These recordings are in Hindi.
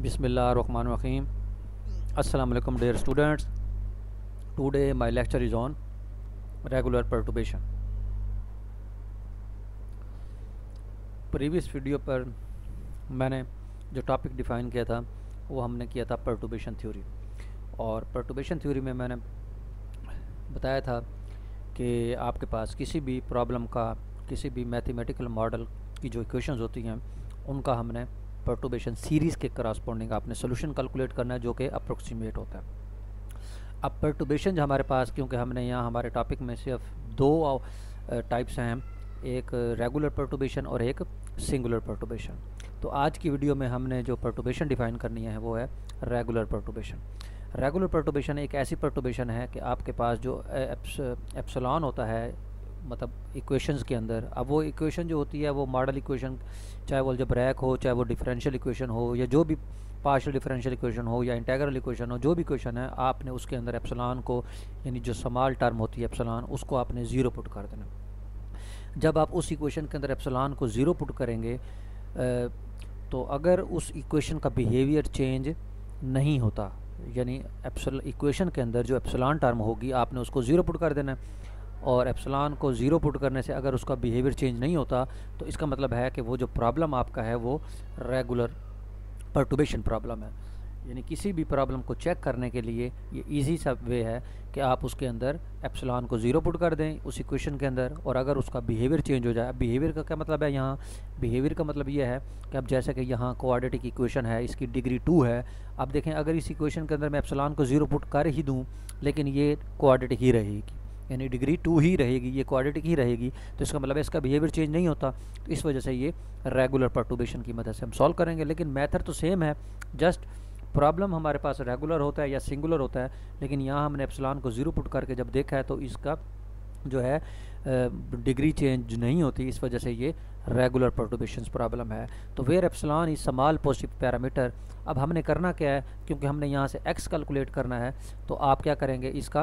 Bismillahirrahmanirrahim. Assalamu dear students today my lecture is on regular regular previous video पर मैंने जो टॉपिक डिफ़ाइन किया था वो हमने किया था पर्टुबेशन थ्योरी और पर्टुबेशन थ्योरी में मैंने बताया था कि आपके पास किसी भी प्रॉब्लम का किसी भी मैथमेटिकल मॉडल की जो इक्वेशंस होती हैं उनका हमने परटोबेशन सीरीज़ के करास्पॉन्डिंग आपने सोल्यूशन कैलकुलेट करना है जो कि अप्रोक्सीमेट होता है अब परटोबेशन जो हमारे पास क्योंकि हमने यहाँ हमारे टॉपिक में सिर्फ दो टाइप्स हैं एक रेगुलर परटोबेशन और एक सिंगुलर परटोबेशन तो आज की वीडियो में हमने जो परटोबेशन डिफ़ाइन करनी है वो है रेगुलर परटोबेशन रेगुलर परटोबेशन एक ऐसी परटोबेशन है कि आपके पास जो एप्सलॉन होता है मतलब इक्वेशंस के अंदर अब वो इक्वेशन जो होती है वो मॉडल इक्वेशन चाहे वो जब रैक हो चाहे वो डिफरेंशियल इक्वेशन हो या जो भी पार्शल डिफरेंशियल इक्वेशन हो या इंटेग्रल इक्वेशन हो जो भी इक्वेशन है आपने उसके अंदर एप्सलान को यानी जो समाल टर्म होती है एप्सलान उसको आपने ज़ीरो पुट कर देना जब आप उस इक्वेशन के अंदर एप्सलान को ज़ीरो पुट करेंगे तो अगर उस इक्वेशन का बिहेवियर चेंज नहीं होता यानी एप्सल इक्वेशन के अंदर जो एप्सलान टर्म होगी आपने उसको ज़ीरो पुट कर देना है और एप्सलान को ज़ीरो पुट करने से अगर उसका बिहेवियर चेंज नहीं होता तो इसका मतलब है कि वो जो प्रॉब्लम आपका है वो रेगुलर परटूबेशन प्रॉब्लम है यानी किसी भी प्रॉब्लम को चेक करने के लिए ये इजी सा वे है कि आप उसके अंदर एप्सलान को ज़ीरो पुट कर दें उस इक्वेशन के अंदर और अगर उसका बिहेवियर चेंज हो जाए अब बिहेवियर का क्या मतलब है यहाँ बिहेवियर का मतलब ये है कि अब जैसे कि यहाँ कोऑर्डिनेटिक इक्वेशन है इसकी डिग्री टू है अब देखें अगर इस इक्वेशन के अंदर मैं एप्सलान को ज़ीरो पुट कर ही दूँ लेकिन ये कोऑर्डिनेटिक ही रहेगी यानी डिग्री टू ही रहेगी ये क्वाड्रेटिक ही रहेगी तो इसका मतलब इसका बिहेवियर चेंज नहीं होता तो इस वजह से ये रेगुलर पर्टूबेशन की मदद से हम सॉल्व करेंगे लेकिन मैथड तो सेम है जस्ट प्रॉब्लम हमारे पास रेगुलर होता है या सिंगुलर होता है लेकिन यहाँ हमने एप्सलान को ज़ीरो पुट करके जब देखा है तो इसका जो है डिग्री चेंज नहीं होती इस वजह से ये रेगुलर प्रोटोबेशन प्रॉब्लम है तो where epsilon is small positive parameter अब हमने करना क्या है क्योंकि हमने यहाँ से एक्स कैलकुलेट करना है तो आप क्या करेंगे इसका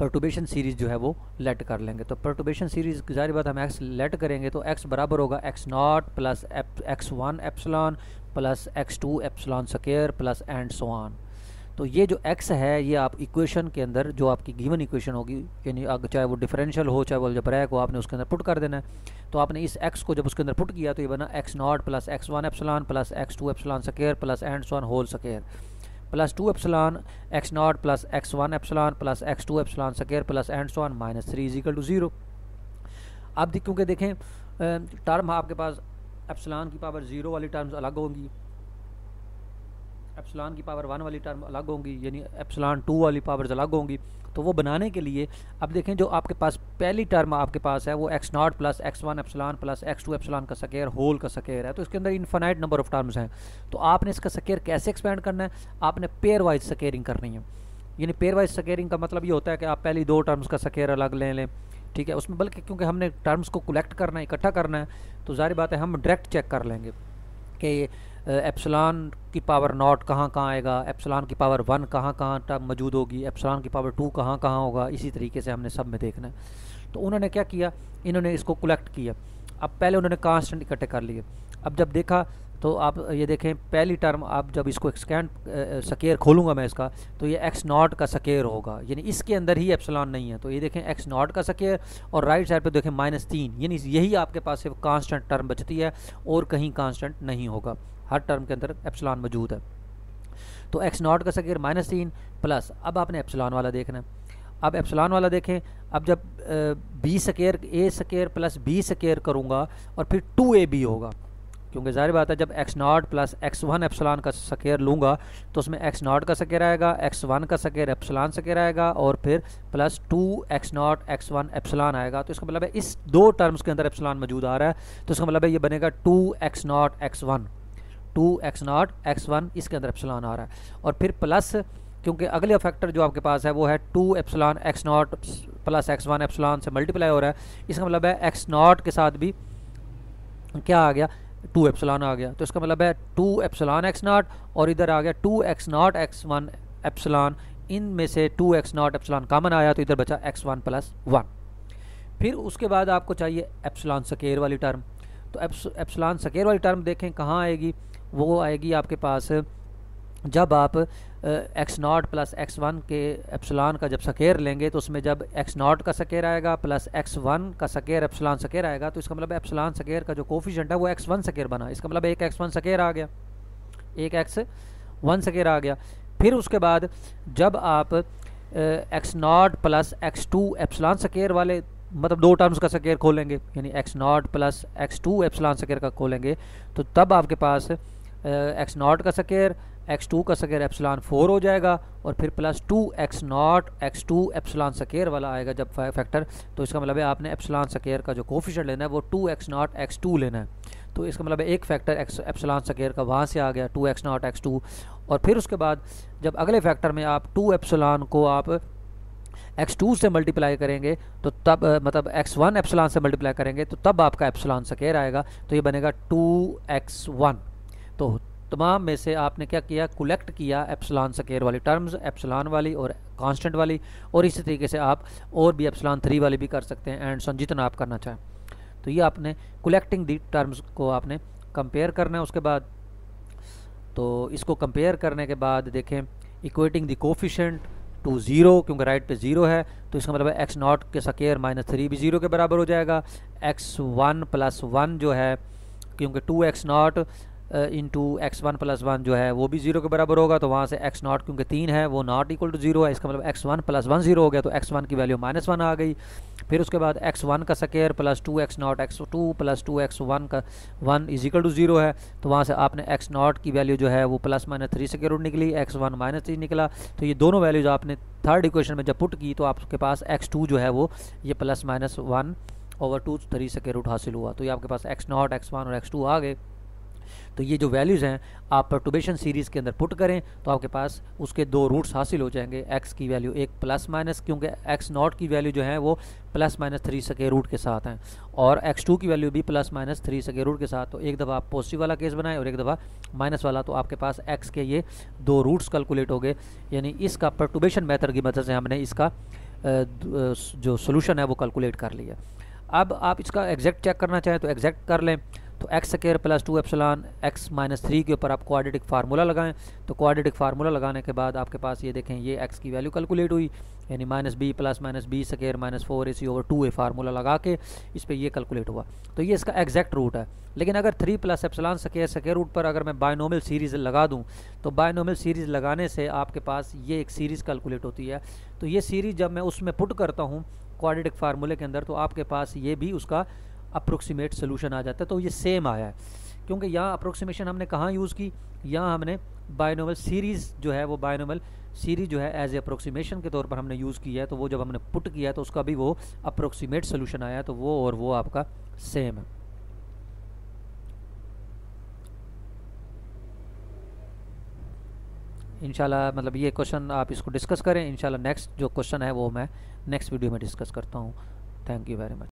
परटुबेशन सीरीज़ जो है वो लेट कर लेंगे तो परटुबेशन सीरीज़ जारी बात हम एक्स लेट करेंगे तो एक्स बराबर होगा x naught plus x one epsilon plus x two epsilon square plus and so on तो ये जो एक्स है ये आप इक्वेशन के अंदर जो आपकी गिवन इक्वेशन होगी यानी अगर चाहे वो डिफरेंशियल हो चाहे वो जब रैक हो आपने उसके अंदर पुट कर देना है तो आपने इस एक्स को जब उसके अंदर पुट किया तो ये बना x naught plus x one epsilon plus x two epsilon square plus and one whole square plus two epsilon x naught plus x one epsilon plus x two epsilon square plus and so on minus three is equal to zero अब क्योंकि देखें टर्म आपके पास एप्सलान की पावर ज़ीरो वाली टर्म्स अलग होंगी एप्सलान की पावर वन वाली टर्म अलग होंगी यानी एप्सलान टू वाली पावर्स अलग होंगी तो वो बनाने के लिए अब देखें जो आपके पास पहली टर्म आपके पास है वो x naught plus x one epsilon plus x two epsilon का सकेयर होल का सकेयर है तो इसके अंदर इन्फाइनाइट नंबर ऑफ टर्म्स हैं तो आपने इसका सकेयर कैसे एक्सपेंड करना है आपने पेयर वाइज सकेयरिंग करनी है यानी पेयर वाइज सकेयरिंग का मतलब ये होता है कि आप पहली दो टर्म्स का सकेयर अलग ले लें ठीक है उसमें बल्कि क्योंकि हमने टर्म्स को कलेक्ट करना है इकट्ठा करना है तो जारी बात है हम डायरेक्ट चेक कर लेंगे कि एप्सलान की पावर नॉट कहाँ कहाँ आएगा एप्सलान की पावर वन कहाँ कहाँ टब मौजूद होगी एप्सलान की पावर टू कहाँ कहाँ होगा इसी तरीके से हमने सब में देखना है तो उन्होंने क्या किया इन्होंने इसको कलेक्ट किया अब पहले उन्होंने कांस्टेंट इकट्ठे कर लिए अब जब देखा तो आप ये देखें पहली टर्म आप जब इसको एक्सकैंड सकेयर खोलूँगा मैं इसका तो ये एक्स नॉट का सकेयर होगा यानी इसके अंदर ही एप्सलान नहीं है तो ये देखें एक्स नॉट का सकेयर और राइट साइड पे देखें माइनस तीन यानी यही आपके पास सिर्फ कांस्टेंट टर्म बचती है और कहीं कांस्टेंट नहीं होगा हर टर्म के अंदर एप्सलॉन मौजूद है तो एक्स नॉट का सगेर माइनस तीन प्लस अब आपने एप्सलॉन वाला देखना है अब एप्सलॉन वाला देखें अब जब b square a square plus b square करूँगा और फिर टू ए बी होगा क्योंकि जाहिर बात है जब x naught plus x one epsilon का सकेयर लूँगा तो उसमें एक्स नॉट का सकेयर आएगा एक्स वन का सकेयर एप्सलान सकेयर आएगा और फिर plus two x naught x one epsilon आएगा तो इसका मतलब है इस दो टर्म्स के अंदर एप्सलान मौजूद आ रहा है तो इसका मतलब है ये बनेगा two x naught x one two x naught x one इसके अंदर एप्सलॉन आ रहा है और फिर प्लस क्योंकि अगले फैक्टर जो आपके पास है वो है two epsilon x naught plus x one epsilon से मल्टीप्लाई हो रहा है इसका मतलब है एक्स नॉट के साथ भी क्या आ गया टू एप्सलॉन आ गया तो इसका मतलब है टू एप्सलॉन एक्स नॉट और इधर आ गया two x naught x one epsilon इन में से two x naught epsilon common आया तो इधर बचा एक्स वन प्लस वन फिर उसके बाद आपको चाहिए एप्सलॉन सकेर वाली टर्म तो एप्सलॉन सकेर वाली टर्म देखें कहाँ आएगी वो आएगी आपके पास जब आप x naught plus x one के एप्सलान का जब सकेर लेंगे तो उसमें जब एक्स नॉट का सकेर आएगा प्लस एक्स वन का सकेर एप्सलान सकेर आएगा तो इसका मतलब एप्सलान सकेर का जो कोफिशेंट है वो एक्स वन सकेर बना इसका मतलब एक एक्स वन सकेर आ गया एक एक्स वन सकेर आ गया फिर उसके बाद जब आप x naught plus x two epsilon square वाले मतलब दो टर्म्स का सकेर खोलेंगे यानी x naught plus x two epsilon square का खोलेंगे तो तब आपके पास एक्स नॉट का सकेयर एक्स टू का सकेयर एप्सलान फोर हो जाएगा और फिर plus two x naught x two epsilon square वाला आएगा जब फैक्टर तो इसका मतलब है आपने एप्सलान सकेयर का जो कोफिशर लेना है वो two x naught x two लेना है तो इसका मतलब एक फैक्टर एक्स एप्सलान सकेयर का वहाँ से आ गया two x naught x two और फिर उसके बाद जब अगले फैक्टर में आप टू एप्सलान को आप एक्स टू से मल्टीप्लाई करेंगे तो तब मतलब एक्स वन एप्सलान से मल्टीप्लाई करेंगे तो तब आपका एप्सलान सकेयर आएगा तो ये बनेगा टू एक्स वन तो तमाम में से आपने क्या किया कलेक्ट किया एप्सलान सकेर वाली टर्म्स एप्सलान वाली और कांस्टेंट वाली और इसी तरीके से आप और भी एप्सलान थ्री वाली भी कर सकते हैं एंड सन जितना आप करना चाहें तो ये आपने कलेक्टिंग दी टर्म्स को आपने कंपेयर करना है उसके बाद तो इसको कंपेयर करने के बाद देखें equating the coefficient to zero क्योंकि राइट पे ज़ीरो है तो इसका मतलब एक्स नॉट के सकेयर माइनस थ्री भी ज़ीरो के बराबर हो जाएगा एक्स वन प्लस वन जो है क्योंकि two x naught into x one plus one जो है वो भी जीरो के बराबर होगा तो वहाँ से एक्स नॉट क्योंकि तीन है वो नॉट इक्वल टू जीरो है इसका मतलब x one plus one zero हो गया तो एक्स वन की वैल्यू माइनस वन आ गई फिर उसके बाद एक्स वन का square plus two x naught x two plus two x one का one is equal to zero है तो वहाँ से आपने एक्स नॉट की वैल्यू जो है वो प्लस माइनस थ्री से रूट निकली एक्स वन माइनस थ्री निकला तो ये दोनों वैल्यूज आपने थर्ड इक्वेशन में जब पुट की तो आपके पास एक्स टू जो है वो ये plus minus one over two three से रूट हासिल हुआ तो ये आपके पास एक्स नॉट एक्स वन और एक्स टू आ गए तो ये जो वैल्यूज़ हैं आप पर्टुबेशन सीरीज़ के अंदर पुट करें तो आपके पास उसके दो रूट्स हासिल हो जाएंगे एक्स की वैल्यू एक प्लस माइनस क्योंकि एक्स नॉट की वैल्यू जो है वो plus minus three square root के साथ हैं और एक्स टू की वैल्यू भी plus minus three square root के साथ तो एक दफ़ा आप पॉजिटिव वाला केस बनाएं और एक दफ़ा माइनस वाला तो आपके पास एक्स के ये दो रूट्स कैलकुलेट हो गए यानी इसका पर्टुबेशन मैथड की मदद से हमने इसका जो सोल्यूशन है वो कैलकुलेट कर लिया अब आप इसका एग्जैक्ट चेक करना चाहें तो एग्जैक्ट कर लें तो x square plus two epsilon x minus three के ऊपर आप क्वाड्रेटिक फार्मूला लगाएं तो क्वाड्रेटिक फार्मूला लगाने के बाद आपके पास ये देखें ये एक्स की वैल्यू कैलकुलेट हुई यानी minus b plus minus b square minus four a c over two a formula लगा के इस पर यह कैलकुलेट हुआ तो ये इसका एग्जैक्ट रूट है लेकिन अगर three plus epsilon square square root पर अगर मैं बायनोमल सीरीज़ लगा दूँ तो बायनोमल सीरीज़ लगाने से आपके पास ये एक सीरीज़ कैलकुलेट होती है तो ये सीरीज़ जब मैं उसमें पुट करता हूँ क्वाड्रेटिक फार्मूले के अंदर तो आपके पास ये भी उसका अप्रोक्सीमेट सोलूशन आ जाता है तो ये सेम आया है क्योंकि यहाँ अप्रोक्सीमेशन हमने कहाँ यूज़ की यहाँ हमने बायोनोवल सीरीज़ जो है वो बायोनोवल सीरीज जो है एज ए अप्रोक्सीमेशन के तौर पर हमने यूज़ किया है तो वो जब हमने पुट किया है तो उसका भी वो अप्रोक्सीमेट सोल्यूशन आया तो वो और वो आपका सेम है इंशाल्लाह मतलब ये क्वेश्चन आप इसको डिस्कस करें इंशाल्लाह नेक्स्ट जो क्वेश्चन है वो मैं नेक्स्ट वीडियो में डिस्कस करता हूँ थैंक यू वेरी मच